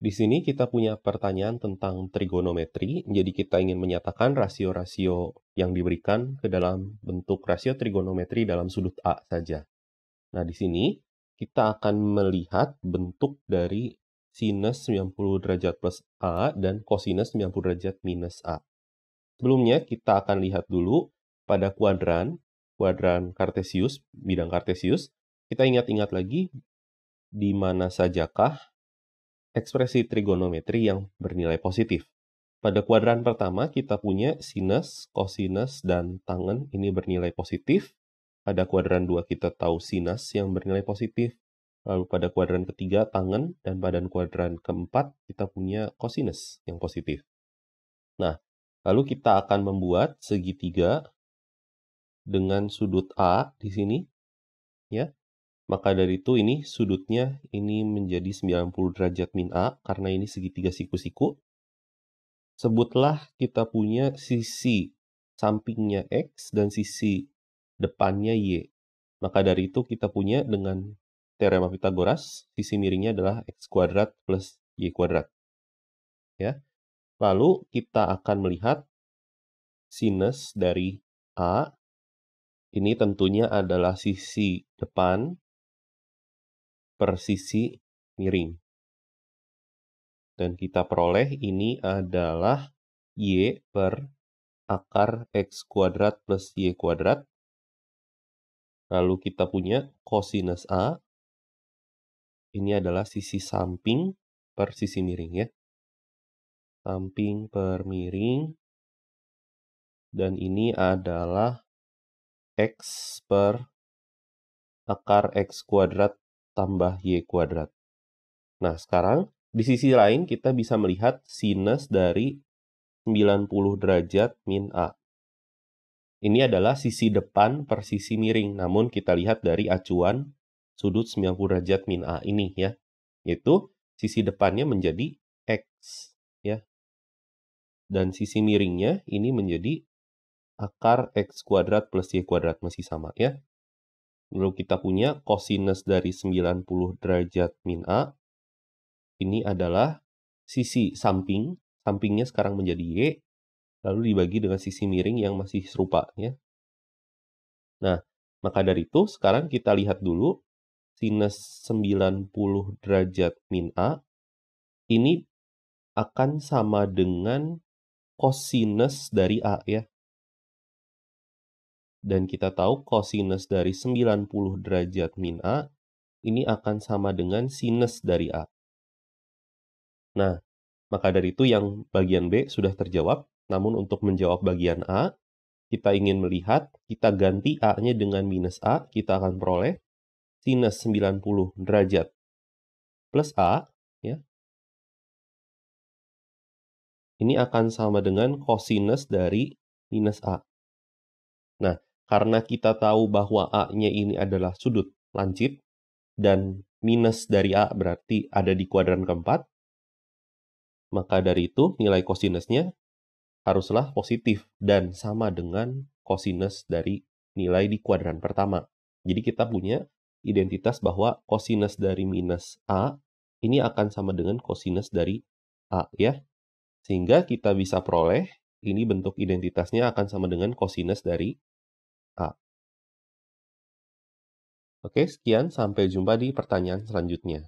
Di sini kita punya pertanyaan tentang trigonometri, jadi kita ingin menyatakan rasio-rasio yang diberikan ke dalam bentuk rasio trigonometri dalam sudut A saja. Nah, di sini kita akan melihat bentuk dari sinus 90 derajat plus A dan kosinus 90 derajat minus A. Sebelumnya kita akan lihat dulu pada kuadran, kuadran kartesius, bidang kartesius, kita ingat-ingat lagi di mana sajakah ekspresi trigonometri yang bernilai positif. Pada kuadran pertama kita punya sinus, kosinus, dan tangen ini bernilai positif. Pada kuadran dua kita tahu sinus yang bernilai positif. Lalu pada kuadran ketiga tangen dan pada kuadran keempat kita punya kosinus yang positif. Nah, lalu kita akan membuat segitiga dengan sudut A di sini ya. Maka dari itu ini sudutnya ini menjadi 90 derajat min A karena ini segitiga siku-siku. Sebutlah kita punya sisi sampingnya X dan sisi depannya Y. Maka dari itu kita punya dengan teorema Pitagoras, sisi miringnya adalah X kuadrat plus Y kuadrat. Ya. Lalu kita akan melihat sinus dari A. Ini tentunya adalah sisi depan per sisi miring. Dan kita peroleh ini adalah Y per akar X kuadrat plus Y kuadrat. Lalu kita punya kosinus A. Ini adalah sisi samping per sisi miring ya. Samping per miring. Dan ini adalah X per akar X kuadrat tambah Y kuadrat. Nah, sekarang di sisi lain kita bisa melihat sinus dari 90 derajat min A. Ini adalah sisi depan per sisi miring, namun kita lihat dari acuan sudut 90 derajat min A ini ya. Yaitu sisi depannya menjadi X ya. Dan sisi miringnya ini menjadi akar X kuadrat plus Y kuadrat masih sama ya. Lalu kita punya kosinus dari 90 derajat min A. Ini adalah sisi samping. Sampingnya sekarang menjadi Y. Lalu dibagi dengan sisi miring yang masih serupa. ya. Nah, maka dari itu sekarang kita lihat dulu sinus 90 derajat min A. Ini akan sama dengan kosinus dari A ya. Dan kita tahu cosinus dari 90 derajat min A ini akan sama dengan sinus dari A. Nah, maka dari itu yang bagian B sudah terjawab. Namun untuk menjawab bagian A, kita ingin melihat, kita ganti A-nya dengan minus A, kita akan peroleh sinus 90 derajat plus A, ya. Ini akan sama dengan kosinus dari minus A. Nah, karena kita tahu bahwa A-nya ini adalah sudut lancip dan minus dari A berarti ada di kuadran keempat, maka dari itu nilai kosinusnya haruslah positif dan sama dengan kosinus dari nilai di kuadran pertama. Jadi kita punya identitas bahwa kosinus dari minus A ini akan sama dengan kosinus dari A ya. Sehingga kita bisa peroleh ini bentuk identitasnya akan sama dengan kosinus dari A. Oke, sekian. Sampai jumpa di pertanyaan selanjutnya.